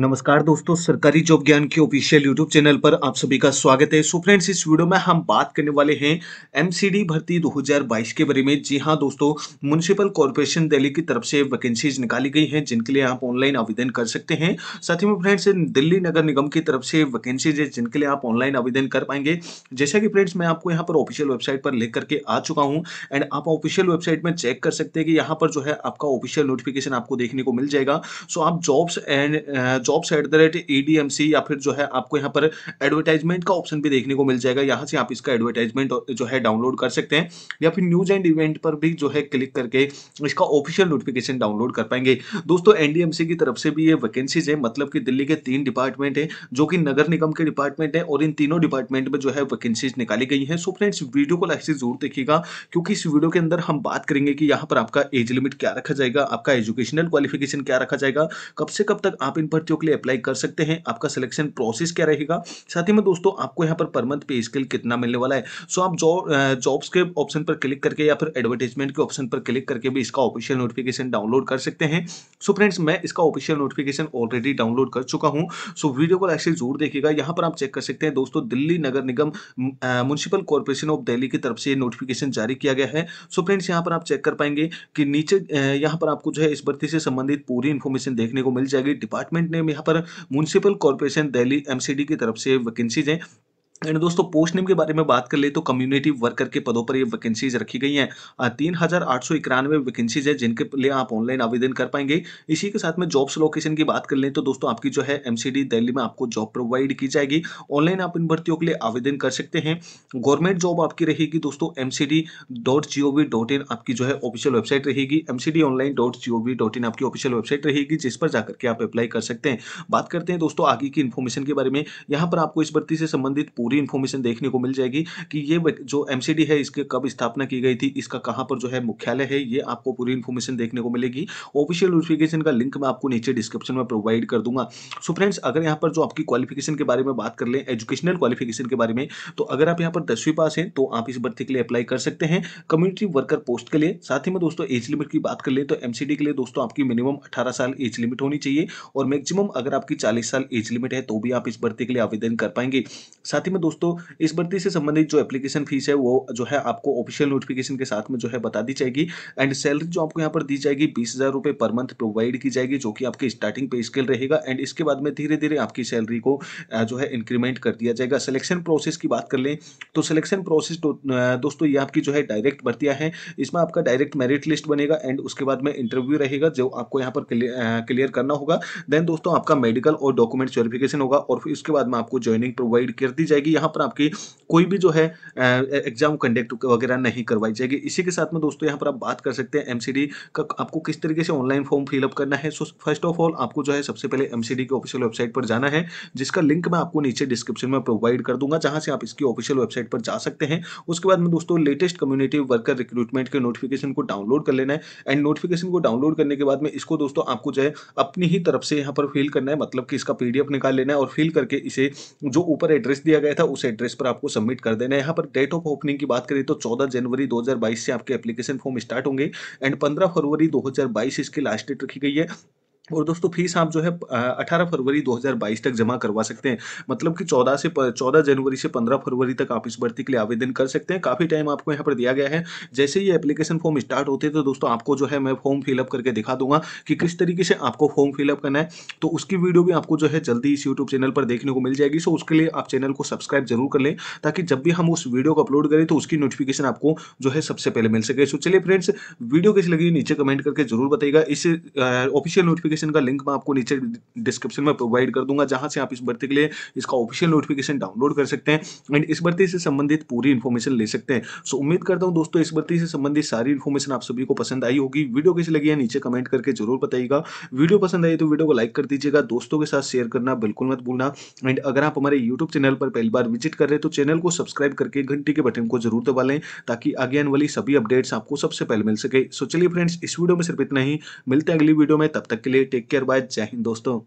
नमस्कार दोस्तों सरकारी जॉब ज्ञान के ऑफिशियल यूट्यूब चैनल पर आप सभी का स्वागत है सो फ्रेंड्स इस वीडियो में हम बात करने वाले हैं एमसीडी भर्ती 2022 के बारे में जी हाँ दोस्तों म्यूनसिपल कॉरपोरेशन दिल्ली की तरफ से वैकेंसीज निकाली गई हैं जिनके लिए आप ऑनलाइन आवेदन कर सकते हैं साथ ही में फ्रेंड्स दिल्ली नगर निगम की तरफ से वैकेंसीज है जिनके लिए आप ऑनलाइन आवेदन कर पाएंगे जैसा कि फ्रेंड्स मैं आपको यहाँ पर ऑफिशियल वेबसाइट पर लेकर के आ चुका हूँ एंड आप ऑफिशियल वेबसाइट में चेक कर सकते हैं कि यहाँ पर जो है आपका ऑफिशियल नोटिफिकेशन आपको देखने को मिल जाएगा सो आप jobs and jobs at the rate EDMC या फिर जो है आपको यहाँ पर एडवर्टाइजमेंट का ऑप्शन भी देखने को मिल जाएगा यहाँ से आप इसका एडवर्टाइजमेंट जो है डाउनलोड कर सकते हैं या फिर न्यूज एंड इवेंट पर भी जो है क्लिक करके इसका ऑफिशियल नोटिफिकेशन डाउनलोड कर पाएंगे दोस्तों एनडीएमसी की तरफ से भी ये वैकेंसीज है मतलब कि दिल्ली के तीन डिपार्टमेंट है जो कि नगर निगम के डिपार्टमेंट है और इन तीनों डिपार्टमेंट में जो है वैकेंसीज निकाली गई है सो फ्रेंड्स वीडियो को लाइक से जरूर देखिएगा क्योंकि इस वीडियो के अंदर हम बात करेंगे कि यहाँ पर आपका एज लिमिट क्या रखा जाएगा आपका एजुकेशनल क्वालिफिकेशन क्या रखा जाएगा कब से कब तक आप इन पर बच्चों के लिए अप्लाई कर सकते हैं आपका सिलेक्शन प्रोसेस क्या रहेगा साथ ही में दोस्तों आपको यहाँ पर पर मंथ पे स्किल कितना मिलने वाला है सो आप जॉब्स के ऑप्शन पर क्लिक करके या फिर एडवर्टीजमेंट के ऑप्शन पर क्लिक करके भी इसका ऑफिशियल नोटिफिकेशन डाउनलोड कर सकते हैं सो फ्रेंड्स मैं इसका ऑफिशियल नोटिफिकेशन ऑलरेडी डाउनलोड कर चुका हूँ सो वीडियो को ऐसे जरूर देखिएगा यहाँ पर आप चेक कर सकते हैं दोस्तों Delhi Nagar Nigam municipal corporation of Delhi की तरफ से ये नोटिफिकेशन जारी किया गया है सो फ्रेंड्स यहाँ पर आप चेक कर पाएंगे कि नीचे यहाँ पर आपको जो है इस भर्ती से संबंधित पूरी इन्फॉर्मेशन देखने को मिल जाएगी डिपार्टमेंट ने में यहाँ पर म्यूनसिपल कॉरपोरेशन दिल्ली एमसीडी की तरफ से वैकेंसीज हैं एंड दोस्तों पोस्ट नेम के बारे में बात कर ले तो कम्युनिटी वर्कर के पदों पर ये वैकेंसीज रखी गई हैं तीन हज़ार आठ सौ इक्यानवे वैकेंसीज है जिनके लिए आप ऑनलाइन आवेदन कर पाएंगे इसी के साथ में जॉब्स लोकेशन की बात कर लें तो दोस्तों आपकी जो है एमसीडी दिल्ली में आपको जॉब प्रोवाइड की जाएगी ऑनलाइन आप इन भर्तियों के लिए आवेदन कर सकते हैं गवर्नमेंट जॉब आपकी रहेगी दोस्तों एम आपकी जो है ऑफिशियल वेबसाइट रहेगी एम आपकी ऑफिशियल वेबसाइट रहेगी जिस पर जाकर के आप अप्लाई कर सकते हैं बात करते हैं दोस्तों आगे की इन्फॉर्मेशन के बारे में यहाँ पर आपको इस भर्ती से संबंधित पूरी पूरी इन्फॉर्मेशन देखने को मिल जाएगी कि ये जो एम है इसके कब स्थापना की गई थी इसका कहाँ पर जो है मुख्यालय है ये आपको पूरी इन्फॉर्मेशन देखने को मिलेगी ऑफिशियल नोटिफिकेशन का लिंक मैं आपको नीचे डिस्क्रिप्शन में प्रोवाइड कर दूंगा सो फ्रेंड्स अगर यहाँ पर जो आपकी क्वालिफिकेशन के बारे में बात कर लें एजुकेशनल क्वालिफिकेशन के बारे में तो अगर आप यहाँ पर दसवीं पास हैं तो आप इस भर्ती के लिए अप्लाई कर सकते हैं कम्युनिटी वर्कर पोस्ट के लिए साथ ही में दोस्तों एज लिमिट की बात कर लें तो एम के लिए दोस्तों आपकी मिनिमम अठारह साल एज लिमिट होनी चाहिए और मैक्सिमम अगर आपकी चालीस साल एज लिमिट है तो भी आप इस भर्ती के लिए आवेदन कर पाएंगे साथ ही में दोस्तों इस भर्ती से संबंधित जो एप्लीकेशन फीस है वो जो है आपको ऑफिशियल नोटिफिकेशन के साथ में जो है बता दी जाएगी एंड सैलरी जो आपको यहाँ पर दी जाएगी बीस हजार रुपए पर मंथ प्रोवाइड की जाएगी जो कि आपके स्टार्टिंग पे स्केल रहेगा एंड इसके बाद में धीरे धीरे आपकी सैलरी को जो है इंक्रीमेंट कर दिया जाएगा सिलेक्शन प्रोसेस की बात कर लें तो सिलेक्शन प्रोसेस तो, दोस्तों ये आपकी जो है डायरेक्ट भर्तियाँ हैं इसमें आपका डायरेक्ट मेरिट लिस्ट बनेगा एंड उसके बाद में इंटरव्यू रहेगा जो आपको यहाँ पर क्लियर करना होगा देन दोस्तों आपका मेडिकल और डॉक्यूमेंट वेरिफिकेशन होगा और फिर उसके बाद में आपको ज्वाइनिंग प्रोवाइड कर दी जाएगी यहाँ पर आपकी कोई भी जो है एग्जाम कंडक्ट वगैरह नहीं करवाई जाएगी इसी के साथ में दोस्तों यहाँ पर आप बात कर सकते हैं एमसीडी का आपको किस तरीके से ऑनलाइन फॉर्म फिलअप करना है सो फर्स्ट ऑफ ऑल आपको जो है सबसे पहले एमसीडी की ऑफिशियल वेबसाइट पर जाना है जिसका लिंक मैं आपको नीचे डिस्क्रिप्शन में प्रोवाइड कर दूंगा जहां से आप इसकी ऑफिशियल वेबसाइट पर जा सकते हैं उसके बाद में दोस्तों लेटेस्ट कम्युनिटी वर्कर रिक्रूटमेंट के नोटिफिकेशन को डाउनलोड कर लेना है एंड नोटिफिकेशन को डाउनलोड करने के बाद में इसको दोस्तों आपको जो है अपनी ही तरफ से यहाँ पर फिल करना है मतलब कि इसका पीडीएफ निकाल लेना है और फिल करके इसे जो ऊपर एड्रेस दिया गया गया था उस एड्रेस पर आपको सबमिट कर देना है यहाँ पर डेट ऑफ ओपनिंग की बात करें तो 14 जनवरी 2022 से आपके एप्लीकेशन फॉर्म स्टार्ट होंगे एंड 15 फरवरी 2022 इसकी लास्ट डेट रखी गई है और दोस्तों फीस आप जो है 18 फरवरी 2022 तक जमा करवा सकते हैं मतलब कि 14 से 14 जनवरी से 15 फरवरी तक आप इस भर्ती के लिए आवेदन कर सकते हैं काफ़ी टाइम आपको यहाँ पर दिया गया है जैसे ही एप्लीकेशन फॉर्म स्टार्ट होते हैं तो दोस्तों आपको जो है मैं फॉर्म फिलअप करके दिखा दूंगा कि किस तरीके से आपको फॉर्म फिलअप करना है तो उसकी वीडियो भी आपको जो है जल्दी इस यूट्यूब चैनल पर देखने को मिल जाएगी सो उसके लिए आप चैनल को सब्सक्राइब जरूर कर लें ताकि जब भी हम उस वीडियो को अपलोड करें तो उसकी नोटिफिकेशन आपको जो है सबसे पहले मिल सके सो चलिए फ्रेंड्स वीडियो कैसी लगी नीचे कमेंट करके जरूर बताइएगा इस ऑफिशियल नोटिफिकेशन नोटिफिकेशन का लिंक मैं आपको नीचे डिस्क्रिप्शन में प्रोवाइड कर दूंगा जहां से आप इस भर्ती के लिए इसका ऑफिशियल नोटिफिकेशन डाउनलोड कर सकते हैं एंड इस भर्ती से संबंधित पूरी इन्फॉर्मेशन ले सकते हैं सो उम्मीद करता हूँ दोस्तों इस भर्ती से संबंधित सारी इन्फॉर्मेशन आप सभी को पसंद आई होगी वीडियो कैसी लगी है नीचे कमेंट करके जरूर बताइएगा वीडियो पसंद आई तो वीडियो को लाइक कर दीजिएगा दोस्तों के साथ शेयर करना बिल्कुल मत भूलना एंड अगर आप हमारे यूट्यूब चैनल पर पहली बार विजिट कर रहे हैं तो चैनल को सब्सक्राइब करके घंटी के बटन को जरूर दबा लें ताकि आगे आने वाली सभी अपडेट्स आपको सबसे पहले मिल सके सो चलिए फ्रेंड्स इस वीडियो में सिर्फ इतना ही मिलते हैं अगली वीडियो में तब तक के लिए टेक केयर बाय जय हिंद दोस्तों